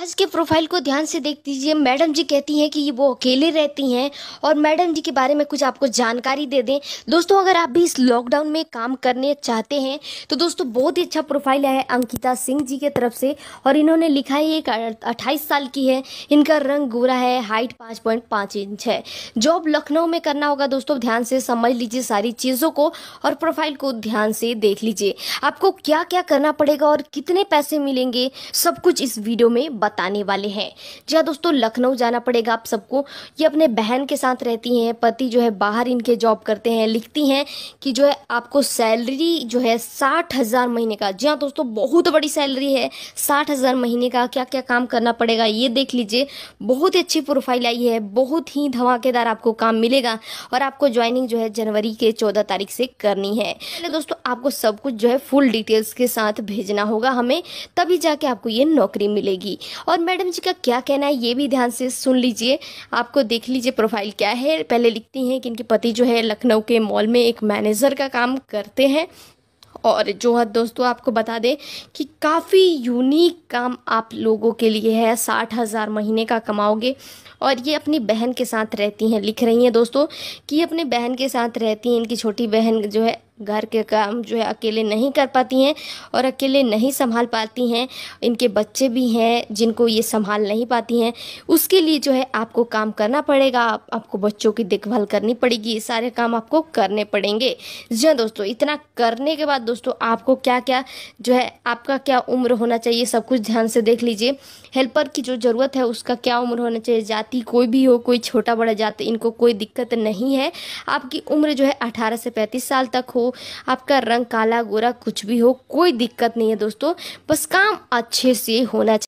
आज के प्रोफाइल को ध्यान से देख दीजिए मैडम जी कहती हैं कि वो अकेले रहती हैं और मैडम जी के बारे में कुछ आपको जानकारी दे दें दोस्तों अगर आप भी इस लॉकडाउन में काम करने चाहते हैं तो दोस्तों बहुत ही अच्छा प्रोफाइल है अंकिता सिंह जी के तरफ से और इन्होंने लिखा है एक अट्ठाईस साल की है इनका रंग गोरा है हाइट पाँच पॉइंट पाँच इंच है जॉब लखनऊ में करना होगा दोस्तों ध्यान से समझ लीजिए सारी चीज़ों को और प्रोफाइल को ध्यान से देख लीजिए आपको क्या क्या करना पड़ेगा और कितने पैसे मिलेंगे सब कुछ इस वीडियो में बताने वाले हैं जी हाँ दोस्तों लखनऊ जाना पड़ेगा आप सबको ये अपने बहन के साथ रहती हैं पति जो है बाहर इनके जॉब करते हैं लिखती हैं कि जो है आपको सैलरी जो है साठ हज़ार महीने का जी हाँ दोस्तों बहुत बड़ी सैलरी है साठ हज़ार महीने का क्या क्या काम करना पड़ेगा ये देख लीजिए बहुत ही अच्छी प्रोफाइल आई है बहुत ही धमाकेदार आपको काम मिलेगा और आपको ज्वाइनिंग जो है जनवरी के चौदह तारीख से करनी है दोस्तों आपको सब कुछ जो है फुल डिटेल्स के साथ भेजना होगा हमें तभी जाके आपको ये नौकरी मिलेगी और मैडम जी का क्या कहना है ये भी ध्यान से सुन लीजिए आपको देख लीजिए प्रोफाइल क्या है पहले लिखती हैं कि इनके पति जो है लखनऊ के मॉल में एक मैनेजर का काम करते हैं और जो है दोस्तों आपको बता दें कि काफ़ी यूनिक काम आप लोगों के लिए है साठ हज़ार महीने का कमाओगे और ये अपनी बहन के साथ रहती हैं लिख रही हैं दोस्तों कि अपने बहन के साथ रहती हैं इनकी छोटी बहन जो है घर के काम जो है अकेले नहीं कर पाती हैं और अकेले नहीं संभाल पाती हैं इनके बच्चे भी हैं जिनको ये संभाल नहीं पाती हैं उसके लिए जो है आपको काम करना पड़ेगा आप, आपको बच्चों की देखभाल करनी पड़ेगी ये सारे काम आपको करने पड़ेंगे जी हाँ दोस्तों इतना करने के बाद दोस्तों आपको क्या क्या जो है आपका क्या उम्र होना चाहिए सब कुछ ध्यान से देख लीजिए हेल्पर की जो ज़रूरत है उसका क्या उम्र होना चाहिए जाति कोई भी हो कोई छोटा बड़ा जाति इनको कोई दिक्कत नहीं है आपकी उम्र जो है अठारह से पैंतीस साल तक हो आपका रंग काला गोरा कुछ भी हो कोई दिक्कत नहीं है दोस्तों बस काम अच्छे से होना चाहिए